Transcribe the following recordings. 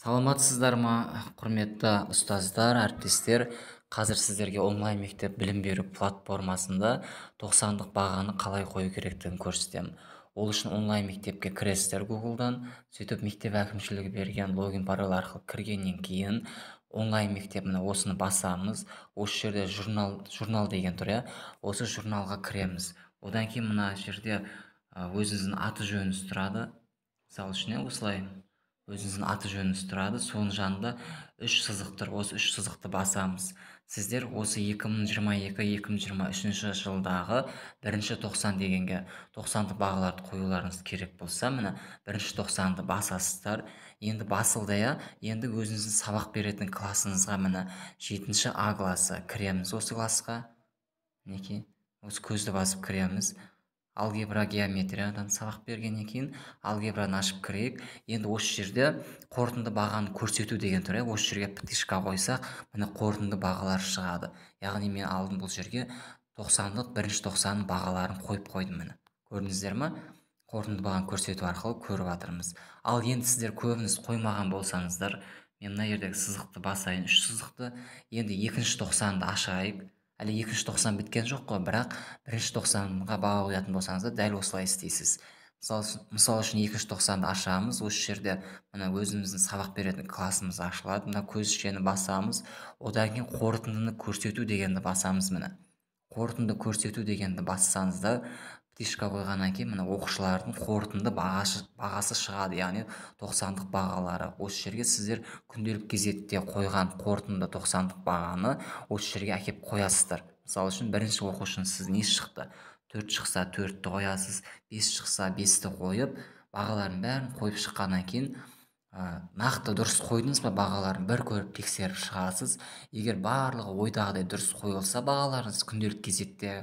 саламатсыздар ма құрметті ұстаздар әріптестер қазір сіздерге онлайн мектеп білім беру платформасында 90-дық бағаны қалай қою керектігін көрсетемін ол үшін онлайн мектепке кіресіздер гуглдан сөйтіп мектеп әкімшілігі берген логин пароль арқылы кіргеннен кейін онлайн мектеп міне осыны басамыз осы жерде журнал журнал деген тұр иә осы журналға кіреміз одан кейін мына жерде өзіңіздің аты жөніңіз тұрады мысалы үшін иә, осылай өзіңіздің аты жөніңіз тұрады соның жанында үш сызық тұр осы үш сызықты басамыз сіздер осы 2022-2023 жылдағы бірінші тоқсан дегенге тоқсандық бағаларды қоюларыңыз керек болса міне бірінші тоқсанды басасыздар енді басылды иә енді өзіңіздің сабақ беретін классыңызға міне жетінші а классы кіреміз осы классқа мінекей осы көзді басып кіреміз алгебра геометриядан сабақ бергеннен кейін алгебраны ашып кірейік енді осы жерде қорытынды бағаны көрсету деген тұр иә осы жерге птишка қойсақ міне қорытынды бағалар шығады яғни мен алдым бұл жерге тоқсандық бірінші тоқсанның бағаларын қойып қойдым міне көрдіңіздер ма қорытынды бағаны көрсету арқылы көріп жатырмыз ал енді сіздер көбіңіз қоймаған болсаңыздар мен мына жердегі сызықты басайын үш сызықты енді екінші тоқсанды ашайық әлі екінші тоқсан біткен жоқ қой бірақ бірінші тоқсанға баға қоятын болсаңыз да дәл осылай істейсіз мысалы үшін екінші тоқсанды ашамыз осы жерде мына өзіміздің сабақ беретін классымыз ашылады мына көзішені басамыз одан кейін қорытындыны көрсету дегенді басамыз міне қорытынды көрсету дегенді бассаңыз да фишка қойғаннан кейін мына оқушылардың қорытынды бағасы, бағасы шығады яғни тоқсандық бағалары осы жерге сіздер күнделік кезетте қойған қорытынды тоқсандық бағаны осы жерге әкеп қоясыздар мысалы үшін бірінші оқушының сіз не шықты төрт шықса төртті қоясыз бес шықса бесті қойып бағалардың бәрін қойып шыққаннан кейін ә, нақты дұрыс қойдыңыз ба бағаларын бір көріп тексеріп шығасыз егер барлығы ойдағыдай дұрыс қойылса бағаларыңыз күнделік кезекте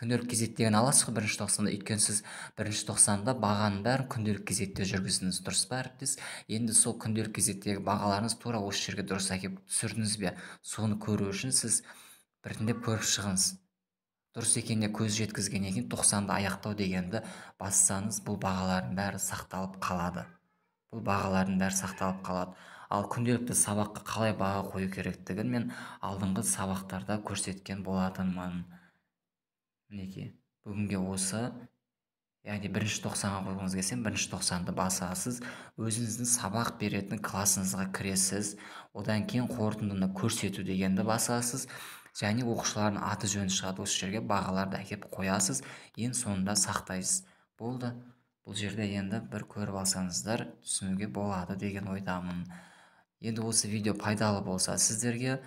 күнделік кезек деген аласыз ғой бірінші тоқсанда өйткені сіз бірінші тоқсанда бағаның бәрін күнделік кезекте жүргіздіңіз дұрыс па әріптес енді сол күнделік кезектегі бағаларыңыз тура осы жерге дұрыс әкеліп түсірдіңіз бе соны көру үшін сіз біртіндеп көріп шығыңыз дұрыс екеніне көз жеткізгеннен кейін тоқсанды аяқтау дегенді бассаңыз бұл бағалардың бәрі сақталып қалады бұл бағалардың бәрі сақталып қалады ал күнделікті сабаққа қалай баға қою керектігін мен алдыңғы сабақтарда көрсеткен болатынмын мінекей бүгінге осы яғни бірінші тоқсанға қойғыңыз келсе бірінші тоқсанды басасыз өзіңіздің сабақ беретін классыңызға кіресіз одан кейін қорытындыны көрсету дегенді басасыз және оқушылардың аты жөні шығады осы жерге бағаларды әкеп қоясыз ең соңында сақтайсыз болды бұл жерде енді бір көріп алсаңыздар түсінуге болады деген ойдамын енді осы видео пайдалы болса сіздерге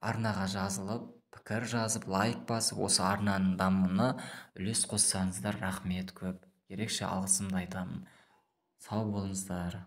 арнаға жазылып пікір жазып лайк басып осы арнаның дамуына үлес қоссаңыздар рахмет көп ерекше алғысымды айтамын сау болыңыздар